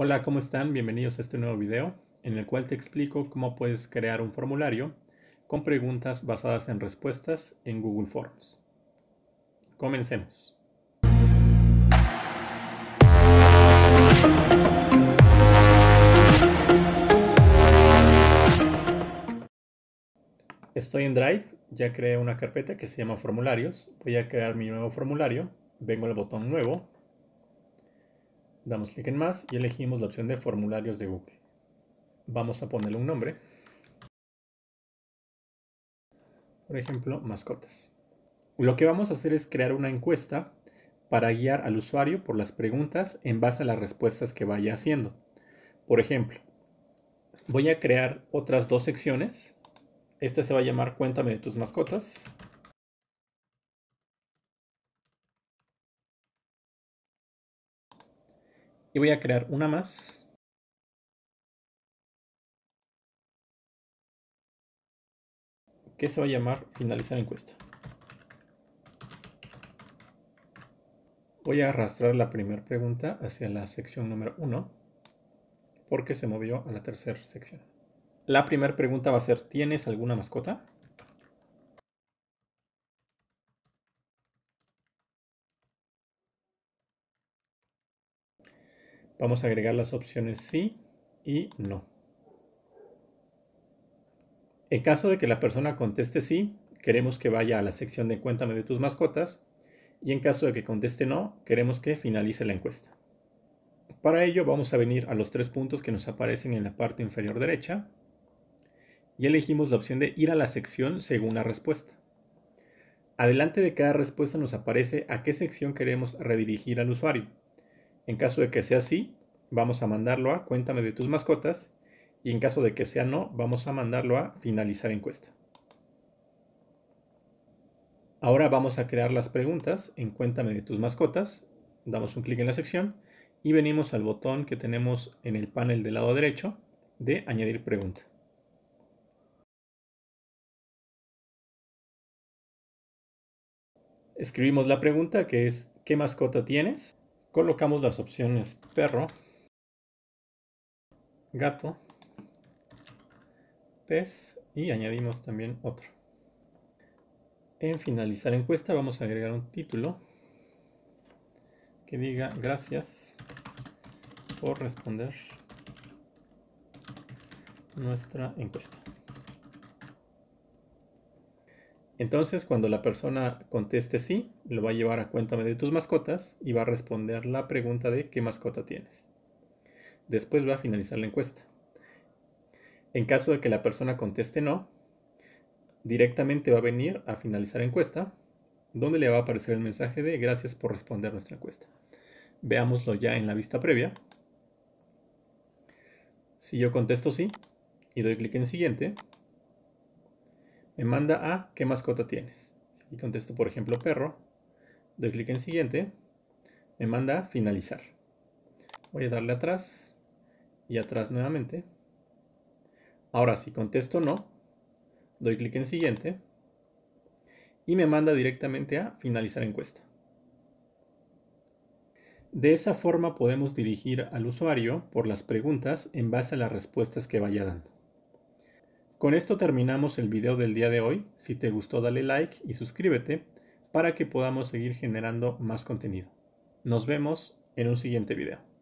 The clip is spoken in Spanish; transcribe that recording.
Hola, ¿cómo están? Bienvenidos a este nuevo video en el cual te explico cómo puedes crear un formulario con preguntas basadas en respuestas en Google Forms. Comencemos. Estoy en Drive, ya creé una carpeta que se llama formularios. Voy a crear mi nuevo formulario. Vengo al botón nuevo Damos clic en más y elegimos la opción de formularios de Google. Vamos a ponerle un nombre. Por ejemplo, mascotas. Lo que vamos a hacer es crear una encuesta para guiar al usuario por las preguntas en base a las respuestas que vaya haciendo. Por ejemplo, voy a crear otras dos secciones. Esta se va a llamar Cuéntame de tus mascotas Y voy a crear una más. que se va a llamar finalizar encuesta. Voy a arrastrar la primera pregunta hacia la sección número 1 porque se movió a la tercera sección. La primera pregunta va a ser, ¿tienes alguna mascota? Vamos a agregar las opciones sí y no. En caso de que la persona conteste sí, queremos que vaya a la sección de Cuéntame de tus mascotas y en caso de que conteste no, queremos que finalice la encuesta. Para ello vamos a venir a los tres puntos que nos aparecen en la parte inferior derecha y elegimos la opción de ir a la sección según la respuesta. Adelante de cada respuesta nos aparece a qué sección queremos redirigir al usuario. En caso de que sea sí, vamos a mandarlo a cuéntame de tus mascotas y en caso de que sea no, vamos a mandarlo a finalizar encuesta. Ahora vamos a crear las preguntas en cuéntame de tus mascotas, damos un clic en la sección y venimos al botón que tenemos en el panel del lado derecho de añadir pregunta. Escribimos la pregunta que es ¿qué mascota tienes? colocamos las opciones perro, gato, pez y añadimos también otro. En finalizar encuesta vamos a agregar un título que diga gracias por responder nuestra encuesta. Entonces, cuando la persona conteste sí, lo va a llevar a cuéntame de tus mascotas y va a responder la pregunta de qué mascota tienes. Después va a finalizar la encuesta. En caso de que la persona conteste no, directamente va a venir a finalizar encuesta, donde le va a aparecer el mensaje de gracias por responder nuestra encuesta. Veámoslo ya en la vista previa. Si yo contesto sí y doy clic en siguiente, me manda a qué mascota tienes. Y contesto, por ejemplo, perro. Doy clic en siguiente. Me manda a finalizar. Voy a darle atrás y atrás nuevamente. Ahora, si contesto no, doy clic en siguiente y me manda directamente a finalizar encuesta. De esa forma podemos dirigir al usuario por las preguntas en base a las respuestas que vaya dando. Con esto terminamos el video del día de hoy. Si te gustó dale like y suscríbete para que podamos seguir generando más contenido. Nos vemos en un siguiente video.